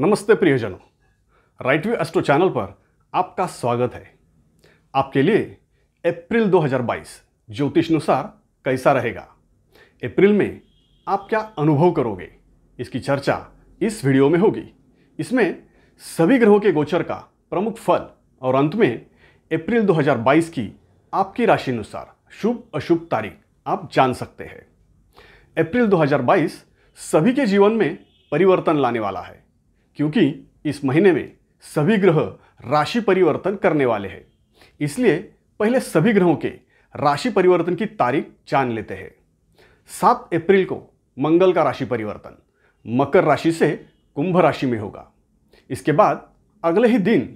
नमस्ते प्रियजनों राइटवे astro channel पर आपका स्वागत है आपके लिए अप्रैल 2022 ज्योतिष अनुसार कैसा रहेगा अप्रैल में आप क्या अनुभव करोगे इसकी चर्चा इस वीडियो में होगी इसमें सभी ग्रहों के गोचर का प्रमुख फल और अंत में अप्रैल 2022 की आपकी राशि अनुसार शुभ अशुभ तारीख आप जान सकते हैं अप्रैल 2022 सभी के जीवन में परिवर्तन लाने वाला है क्योंकि इस महीने में सभी ग्रह राशि परिवर्तन करने वाले हैं इसलिए पहले सभी ग्रहों के राशि परिवर्तन की तारीख जान लेते हैं सात अप्रैल को मंगल का राशि परिवर्तन मकर राशि से कुंभ राशि में होगा इसके बाद अगले ही दिन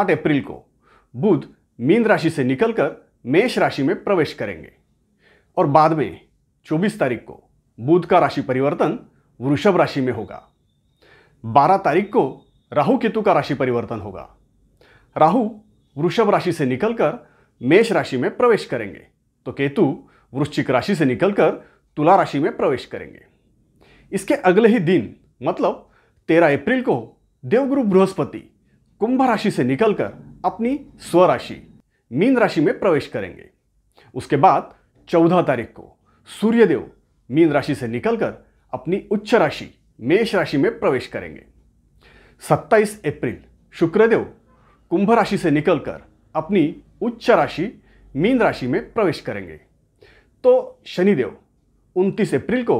आठ अप्रैल को बुध मीन राशि से निकलकर मेष राशि में प्रवेश करेंगे और बाद में चौबीस तारीख को बुध का राशि परिवर्तन वृषभ राशि में होगा 12 तारीख को राहु केतु का राशि परिवर्तन होगा राहु वृषभ राशि से निकलकर मेष राशि में प्रवेश करेंगे तो केतु वृश्चिक राशि से निकलकर तुला राशि में प्रवेश करेंगे इसके अगले ही दिन मतलब 13 अप्रैल को देवगुरु बृहस्पति कुंभ राशि से निकलकर अपनी स्वराशि मीन राशि में प्रवेश करेंगे उसके बाद 14 तारीख को सूर्यदेव मीन राशि से निकलकर अपनी उच्च राशि मेष राशि में प्रवेश करेंगे 27 अप्रैल शुक्रदेव कुंभ राशि से निकलकर अपनी उच्च राशि मीन राशि में प्रवेश करेंगे तो शनिदेव 29 अप्रैल को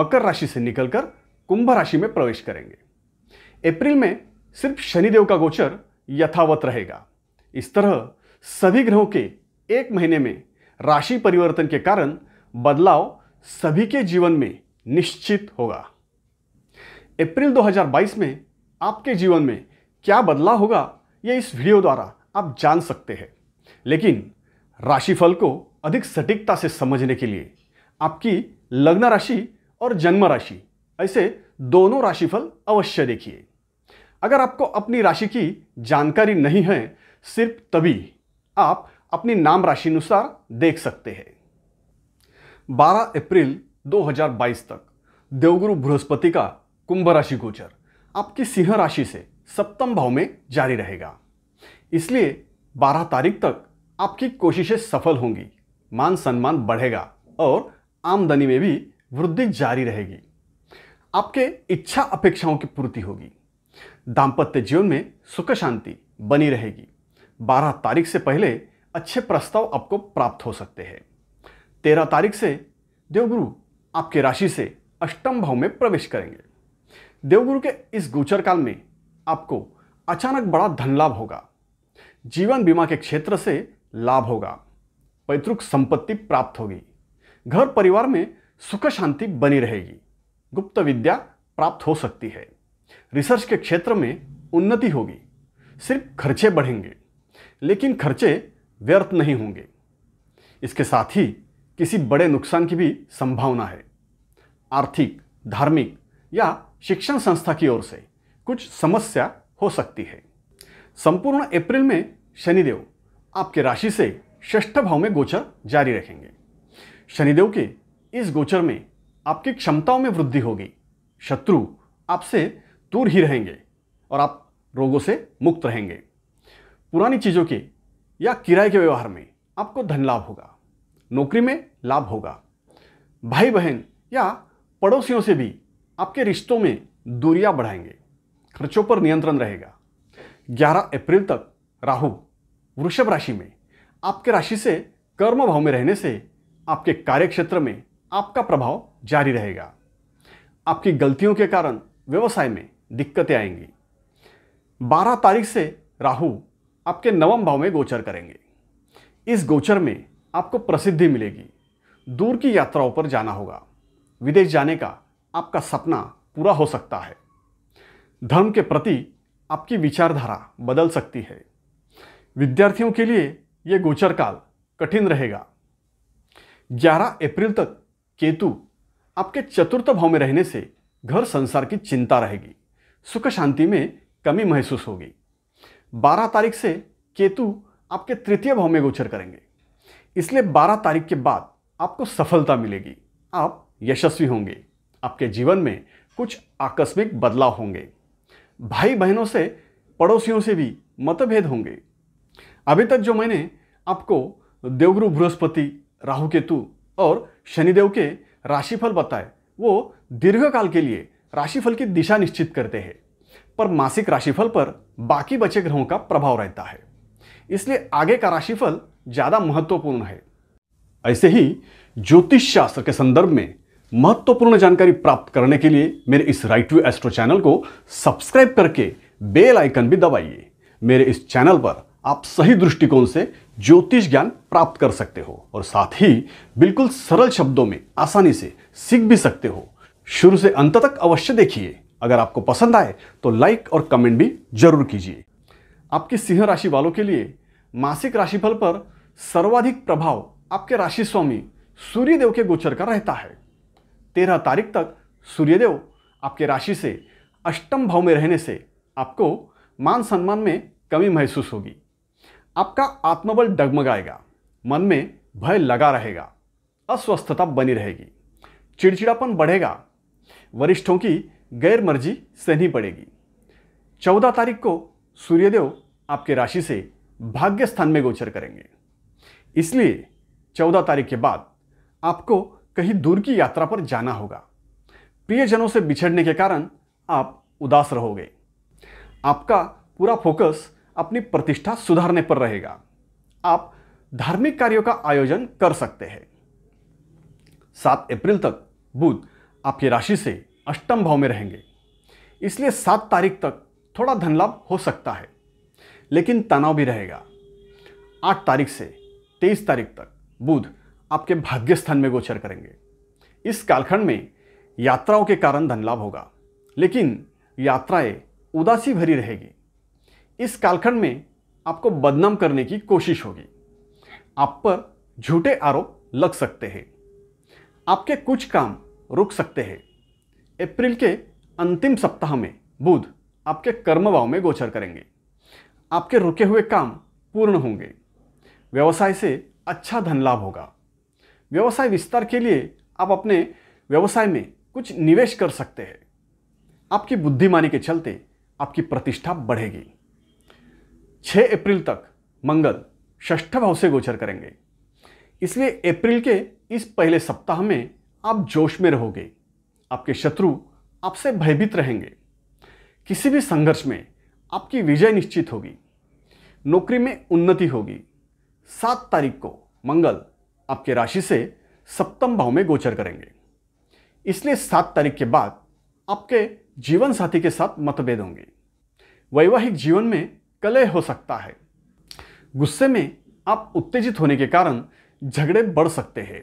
मकर राशि से निकलकर कुंभ राशि में प्रवेश करेंगे अप्रैल में सिर्फ शनिदेव का गोचर यथावत रहेगा इस तरह सभी ग्रहों के एक महीने में राशि परिवर्तन के कारण बदलाव सभी के जीवन में निश्चित होगा अप्रैल 2022 में आपके जीवन में क्या बदलाव होगा ये इस वीडियो द्वारा आप जान सकते हैं लेकिन राशिफल को अधिक सटीकता से समझने के लिए आपकी लग्न राशि और जन्म राशि ऐसे दोनों राशिफल अवश्य देखिए अगर आपको अपनी राशि की जानकारी नहीं है सिर्फ तभी आप अपनी नाम राशि अनुसार देख सकते हैं 12 अप्रैल 2022 तक देवगुरु बृहस्पति का कुंभ राशि गोचर आपकी सिंह राशि से सप्तम भाव में जारी रहेगा इसलिए 12 तारीख तक आपकी कोशिशें सफल होंगी मान सम्मान बढ़ेगा और आमदनी में भी वृद्धि जारी रहेगी आपके इच्छा अपेक्षाओं की पूर्ति होगी दाम्पत्य जीवन में सुख शांति बनी रहेगी 12 तारीख से पहले अच्छे प्रस्ताव आपको प्राप्त हो सकते हैं 13 तारीख से देवगुरु आपके राशि से अष्टम भाव में प्रवेश करेंगे देवगुरु के इस गोचर काल में आपको अचानक बड़ा धन लाभ होगा जीवन बीमा के क्षेत्र से लाभ होगा पैतृक संपत्ति प्राप्त होगी घर परिवार में सुख शांति बनी रहेगी गुप्त विद्या प्राप्त हो सकती है रिसर्च के क्षेत्र में उन्नति होगी सिर्फ खर्चे बढ़ेंगे लेकिन खर्चे व्यर्थ नहीं होंगे इसके साथ ही किसी बड़े नुकसान की भी संभावना है आर्थिक धार्मिक या शिक्षण संस्था की ओर से कुछ समस्या हो सकती है संपूर्ण अप्रैल में शनिदेव आपके राशि से ष्ठ भाव में गोचर जारी रखेंगे शनिदेव के इस गोचर में आपकी क्षमताओं में वृद्धि होगी शत्रु आपसे दूर ही रहेंगे और आप रोगों से मुक्त रहेंगे पुरानी चीज़ों के या किराए के व्यवहार में आपको धन लाभ होगा नौकरी में लाभ होगा भाई बहन या पड़ोसियों से भी आपके रिश्तों में दूरियां बढ़ाएंगे खर्चों पर नियंत्रण रहेगा 11 अप्रैल तक राहु वृषभ राशि में आपके राशि से कर्म भाव में रहने से आपके कार्यक्षेत्र में आपका प्रभाव जारी रहेगा आपकी गलतियों के कारण व्यवसाय में दिक्कतें आएंगी 12 तारीख से राहु आपके नवम भाव में गोचर करेंगे इस गोचर में आपको प्रसिद्धि मिलेगी दूर की यात्राओं पर जाना होगा विदेश जाने का आपका सपना पूरा हो सकता है धर्म के प्रति आपकी विचारधारा बदल सकती है विद्यार्थियों के लिए ये गोचर काल कठिन रहेगा 11 अप्रैल तक केतु आपके चतुर्थ भाव में रहने से घर संसार की चिंता रहेगी सुख शांति में कमी महसूस होगी 12 तारीख से केतु आपके तृतीय भाव में गोचर करेंगे इसलिए 12 तारीख के बाद आपको सफलता मिलेगी आप यशस्वी होंगे आपके जीवन में कुछ आकस्मिक बदलाव होंगे भाई बहनों से पड़ोसियों से भी मतभेद होंगे अभी तक जो मैंने आपको देवगुरु बृहस्पति राहु केतु और शनिदेव के राशिफल बताए वो दीर्घकाल के लिए राशिफल की दिशा निश्चित करते हैं पर मासिक राशिफल पर बाकी बचे ग्रहों का प्रभाव रहता है इसलिए आगे का राशिफल ज़्यादा महत्वपूर्ण है ऐसे ही ज्योतिष शास्त्र के संदर्भ में महत्वपूर्ण जानकारी प्राप्त करने के लिए मेरे इस राइट टू एस्ट्रो चैनल को सब्सक्राइब करके बेल आइकन भी दबाइए मेरे इस चैनल पर आप सही दृष्टिकोण से ज्योतिष ज्ञान प्राप्त कर सकते हो और साथ ही बिल्कुल सरल शब्दों में आसानी से सीख भी सकते हो शुरू से अंत तक अवश्य देखिए अगर आपको पसंद आए तो लाइक और कमेंट भी जरूर कीजिए आपकी सिंह राशि वालों के लिए मासिक राशिफल पर सर्वाधिक प्रभाव आपके राशि स्वामी सूर्यदेव के गोचर का रहता है तेरह तारीख तक सूर्यदेव आपके राशि से अष्टम भाव में रहने से आपको मान सम्मान में कमी महसूस होगी आपका आत्मबल डगमगाएगा मन में भय लगा रहेगा अस्वस्थता बनी रहेगी चिड़चिड़ापन बढ़ेगा वरिष्ठों की गैरमर्जी सहनी पड़ेगी चौदह तारीख को सूर्यदेव आपके राशि से भाग्य स्थान में गोचर करेंगे इसलिए चौदह तारीख के बाद आपको कहीं दूर की यात्रा पर जाना होगा प्रियजनों से बिछड़ने के कारण आप उदास रहोगे आपका पूरा फोकस अपनी प्रतिष्ठा सुधारने पर रहेगा आप धार्मिक कार्यों का आयोजन कर सकते हैं सात अप्रैल तक बुध आपकी राशि से अष्टम भाव में रहेंगे इसलिए सात तारीख तक थोड़ा धन लाभ हो सकता है लेकिन तनाव भी रहेगा आठ तारीख से तेईस तारीख तक बुध आपके भाग्य स्थान में गोचर करेंगे इस कालखंड में यात्राओं के कारण धन लाभ होगा लेकिन यात्राएं उदासी भरी रहेगी इस कालखंड में आपको बदनाम करने की कोशिश होगी आप पर झूठे आरोप लग सकते हैं आपके कुछ काम रुक सकते हैं अप्रैल के अंतिम सप्ताह में बुध आपके कर्मभाव में गोचर करेंगे आपके रुके हुए काम पूर्ण होंगे व्यवसाय से अच्छा धन लाभ होगा व्यवसाय विस्तार के लिए आप अपने व्यवसाय में कुछ निवेश कर सकते हैं आपकी बुद्धिमानी के चलते आपकी प्रतिष्ठा बढ़ेगी 6 अप्रैल तक मंगल षष्ठ भाव से गोचर करेंगे इसलिए अप्रैल के इस पहले सप्ताह में आप जोश में रहोगे आपके शत्रु आपसे भयभीत रहेंगे किसी भी संघर्ष में आपकी विजय निश्चित होगी नौकरी में उन्नति होगी सात तारीख को मंगल आपके राशि से सप्तम भाव में गोचर करेंगे इसलिए सात तारीख के बाद आपके जीवन साथी के साथ मतभेद होंगे वैवाहिक जीवन में कलह हो सकता है गुस्से में आप उत्तेजित होने के कारण झगड़े बढ़ सकते हैं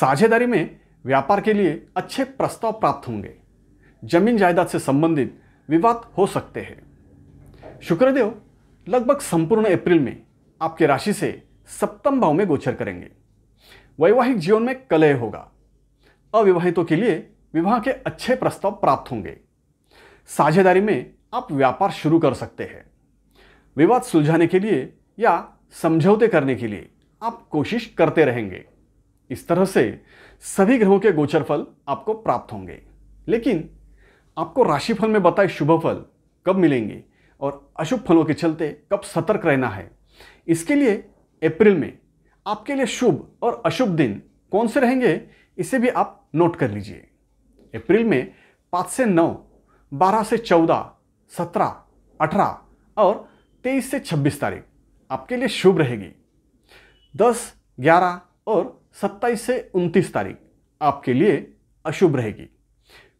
साझेदारी में व्यापार के लिए अच्छे प्रस्ताव प्राप्त होंगे जमीन जायदाद से संबंधित विवाद हो सकते हैं शुक्रदेव लगभग संपूर्ण अप्रैल में आपके राशि से सप्तम भाव में गोचर करेंगे वैवाहिक जीवन में कलय होगा अविवाहितों के लिए विवाह के अच्छे प्रस्ताव प्राप्त होंगे साझेदारी में आप व्यापार शुरू कर सकते हैं विवाद सुलझाने के लिए या समझौते करने के लिए आप कोशिश करते रहेंगे इस तरह से सभी ग्रहों के गोचर फल आपको प्राप्त होंगे लेकिन आपको राशिफल में बताए शुभ फल कब मिलेंगे और अशुभ फलों के चलते कब सतर्क रहना है इसके लिए अप्रैल में आपके लिए शुभ और अशुभ दिन कौन से रहेंगे इसे भी आप नोट कर लीजिए अप्रैल में पाँच से नौ बारह से चौदह सत्रह अठारह और तेईस से छब्बीस तारीख आपके लिए शुभ रहेगी दस ग्यारह और सत्ताईस से उनतीस तारीख आपके लिए अशुभ रहेगी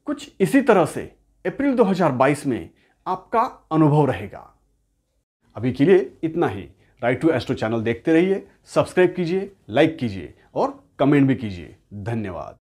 कुछ इसी तरह से अप्रैल 2022 में आपका अनुभव रहेगा अभी के लिए इतना ही राइट टू एस्ट्रो चैनल देखते रहिए सब्सक्राइब कीजिए लाइक कीजिए और कमेंट भी कीजिए धन्यवाद